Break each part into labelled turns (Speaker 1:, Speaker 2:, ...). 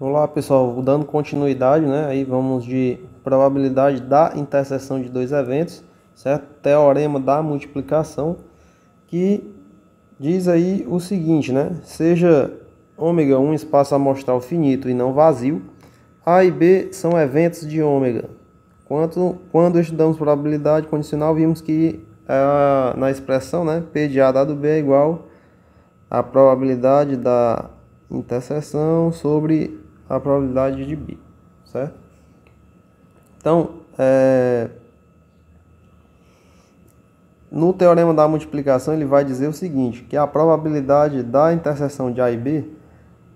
Speaker 1: Vamos lá, pessoal, dando continuidade, né? Aí vamos de probabilidade da interseção de dois eventos, certo? Teorema da multiplicação, que diz aí o seguinte, né? Seja ômega um espaço amostral finito e não vazio, A e B são eventos de ômega. Quanto, quando estudamos probabilidade condicional, vimos que eh, na expressão, né, P de A dado B é igual à probabilidade da interseção sobre a probabilidade de B, certo? Então, é... no teorema da multiplicação, ele vai dizer o seguinte, que a probabilidade da interseção de A e B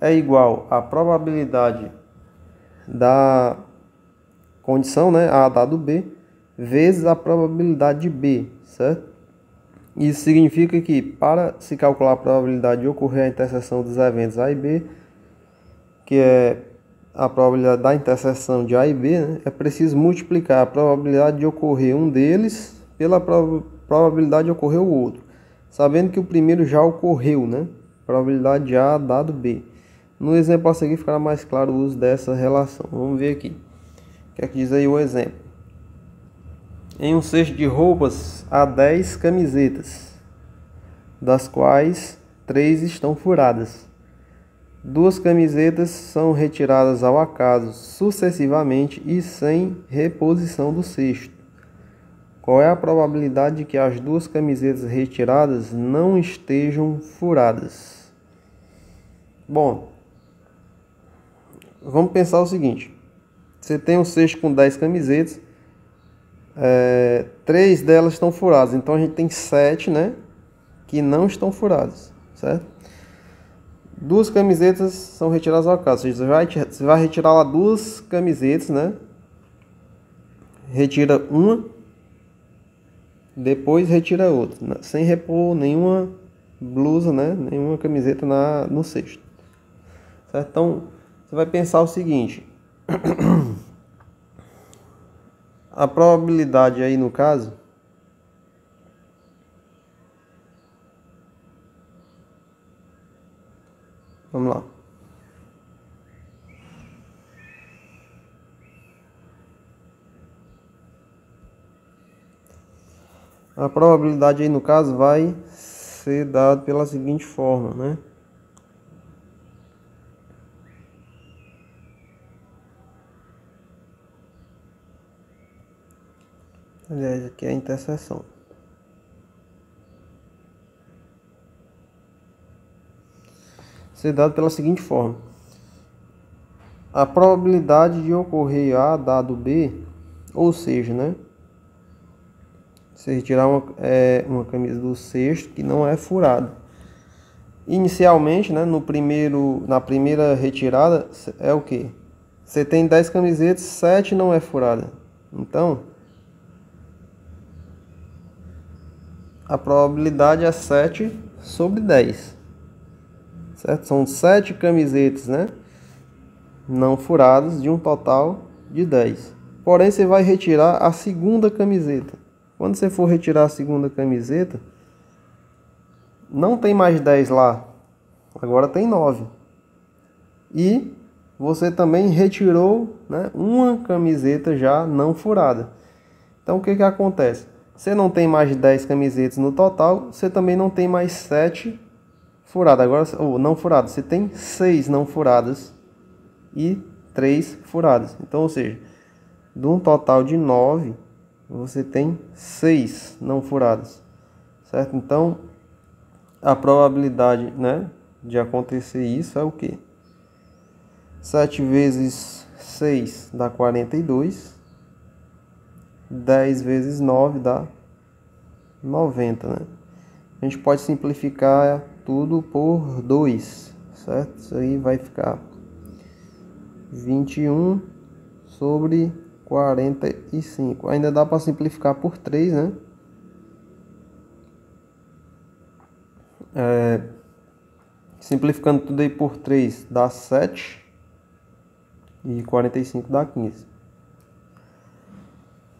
Speaker 1: é igual à probabilidade da condição, né, A dado B, vezes a probabilidade de B, certo? Isso significa que, para se calcular a probabilidade de ocorrer a interseção dos eventos A e B, que é a probabilidade da interseção de A e B, né, é preciso multiplicar a probabilidade de ocorrer um deles pela probabilidade de ocorrer o outro, sabendo que o primeiro já ocorreu, né? Probabilidade de A dado B. No exemplo a seguir ficará mais claro o uso dessa relação. Vamos ver aqui. O que é que diz aí o exemplo? Em um cesto de roupas há 10 camisetas, das quais 3 estão furadas. Duas camisetas são retiradas ao acaso, sucessivamente e sem reposição do cesto. Qual é a probabilidade de que as duas camisetas retiradas não estejam furadas? Bom, vamos pensar o seguinte: você tem um cesto com 10 camisetas, é, três delas estão furadas, então a gente tem sete né, que não estão furadas, certo? duas camisetas são retiradas ao caso Você vai, você vai retirar lá duas camisetas, né? Retira uma, depois retira outra, né? sem repor nenhuma blusa, né? Nenhuma camiseta na, no cesto. Certo? Então, você vai pensar o seguinte. A probabilidade aí no caso Vamos lá. A probabilidade aí no caso vai ser dada pela seguinte forma, né? Aliás, aqui é a interseção. ser dado pela seguinte forma. A probabilidade de ocorrer A dado B, ou seja, né? Você retirar uma, é, uma camisa do cesto que não é furada. Inicialmente, né, no primeiro, na primeira retirada, é o que? Você tem 10 camisetas, 7 não é furada. Então, a probabilidade é 7 sobre 10 certo? São sete camisetas, né? Não furadas, de um total de 10. Porém, você vai retirar a segunda camiseta. Quando você for retirar a segunda camiseta, não tem mais 10 lá. Agora tem 9. E você também retirou né, uma camiseta já não furada. Então o que, que acontece? Você não tem mais 10 camisetas no total, você também não tem mais 7 furada. Agora, ou não furada, você tem seis não furadas e três furadas. Então, ou seja, de um total de nove, você tem seis não furadas, certo? Então, a probabilidade, né, de acontecer isso é o quê? 7 vezes 6 dá 42. 10 vezes 9 dá 90, né? A gente pode simplificar tudo por 2, certo? Isso aí vai ficar 21 sobre 45. Ainda dá para simplificar por 3, né? É, simplificando tudo aí por 3 dá 7 e 45 dá 15.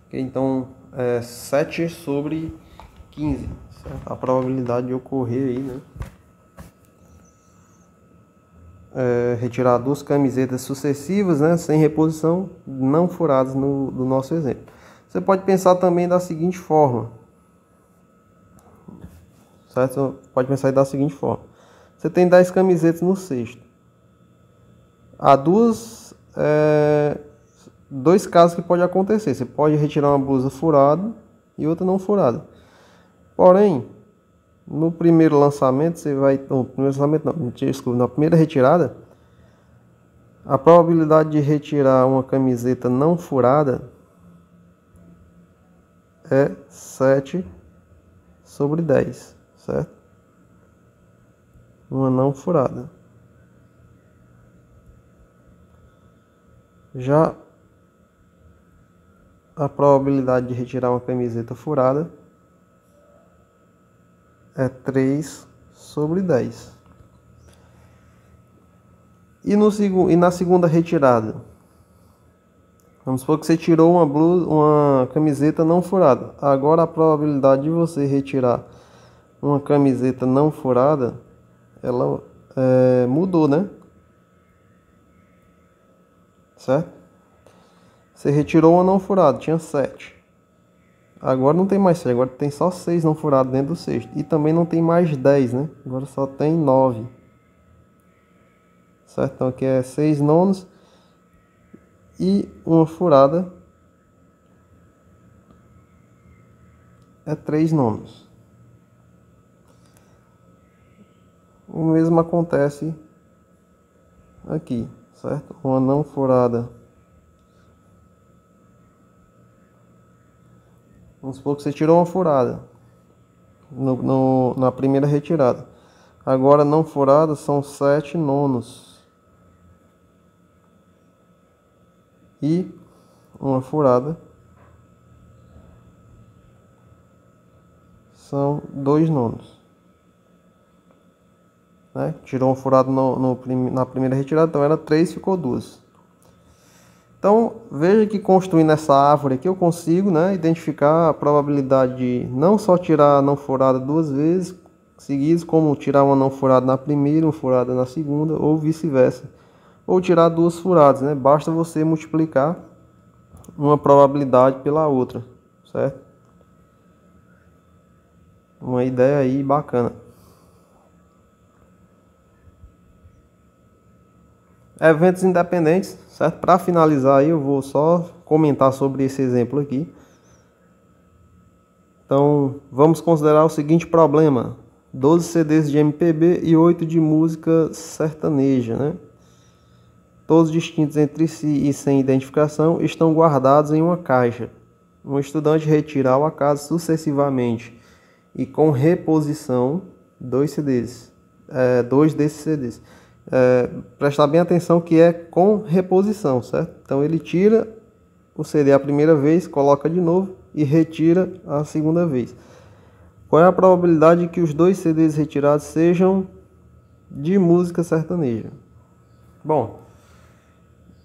Speaker 1: Okay, então é 7 sobre 15. Certo? A probabilidade de ocorrer aí, né? é, retirar duas camisetas sucessivas, né, sem reposição, não furadas no do nosso exemplo. Você pode pensar também da seguinte forma, certo? Pode pensar da seguinte forma: você tem 10 camisetas no cesto, há duas é, dois casos que pode acontecer. Você pode retirar uma blusa furada e outra não furada. Porém, no primeiro lançamento, você vai. No primeiro lançamento não, desculpa, na primeira retirada, a probabilidade de retirar uma camiseta não furada é 7 sobre 10, certo? Uma não furada. Já a probabilidade de retirar uma camiseta furada é 3 sobre 10. E, no, e na segunda retirada? Vamos supor que você tirou uma, blusa, uma camiseta não furada. Agora a probabilidade de você retirar uma camiseta não furada, ela é, mudou, né? Certo? Você retirou uma não furada, tinha 7. Agora não tem mais seis, agora tem só seis não furado dentro do cesto. E também não tem mais dez, né? Agora só tem nove. Certo? Então aqui é seis nonos e uma furada é três nonos. O mesmo acontece aqui, certo? Uma não furada Vamos supor que você tirou uma furada no, no, na primeira retirada. Agora, não furada são 7 nonos. E uma furada são 2 nonos. Né? Tirou uma furada no, na primeira retirada, então era 3, ficou 2. Então, veja que construindo essa árvore aqui, eu consigo né, identificar a probabilidade de não só tirar a não furada duas vezes seguidas, como tirar uma não furada na primeira, uma furada na segunda, ou vice-versa. Ou tirar duas furadas, né? Basta você multiplicar uma probabilidade pela outra, certo? Uma ideia aí bacana. Eventos independentes certo? Para finalizar aí, eu vou só comentar sobre esse exemplo aqui. Então, vamos considerar o seguinte problema: 12 CDs de MPB e 8 de música sertaneja, né? Todos distintos entre si e sem identificação, estão guardados em uma caixa. Um estudante retira ao acaso sucessivamente e com reposição dois CDs, é, dois desses CDs é, prestar bem atenção que é com reposição, certo? Então ele tira o CD a primeira vez, coloca de novo e retira a segunda vez. Qual é a probabilidade que os dois CDs retirados sejam de música sertaneja? Bom,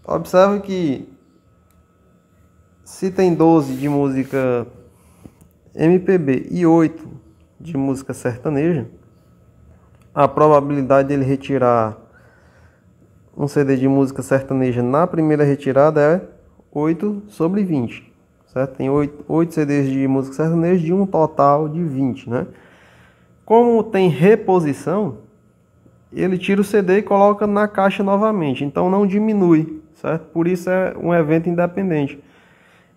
Speaker 1: observe que se tem 12 de música MPB e 8 de música sertaneja, a probabilidade dele retirar um CD de música sertaneja na primeira retirada é 8 sobre 20, certo? Tem 8, 8 CDs de música sertaneja de um total de 20, né? Como tem reposição, ele tira o CD e coloca na caixa novamente, então não diminui, certo? Por isso é um evento independente.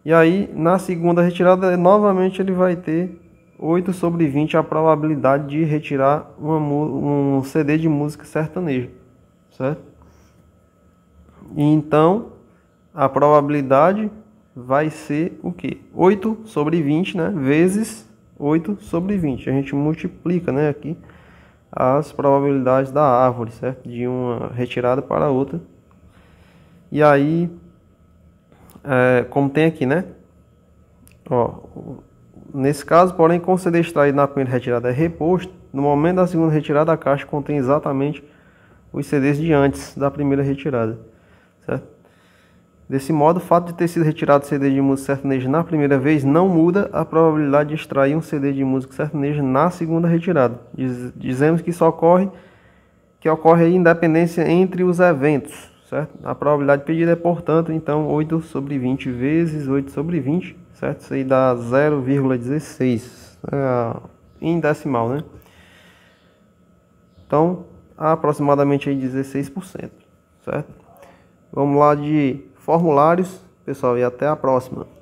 Speaker 1: E aí, na segunda retirada, novamente ele vai ter 8 sobre 20 a probabilidade de retirar uma, um CD de música sertaneja, certo? então a probabilidade vai ser o quê? 8 sobre 20, né? Vezes 8 sobre 20. A gente multiplica, né, aqui as probabilidades da árvore, certo? De uma retirada para outra. E aí, é, como tem aqui, né? Ó, nesse caso, porém, como CD extraído na primeira retirada é reposto, no momento da segunda retirada, a caixa contém exatamente os CDs de antes da primeira retirada. Desse modo, o fato de ter sido retirado CD de música sertaneja na primeira vez não muda a probabilidade de extrair um CD de música sertaneja na segunda retirada. Diz, dizemos que só ocorre que ocorre a independência entre os eventos, certo? A probabilidade pedida é, portanto, então 8 sobre 20 vezes 8 sobre 20, certo? Isso aí dá 0,16 é, né? em decimal, né? Então, aproximadamente aí 16%, certo? Vamos lá de formulários. Pessoal, e até a próxima.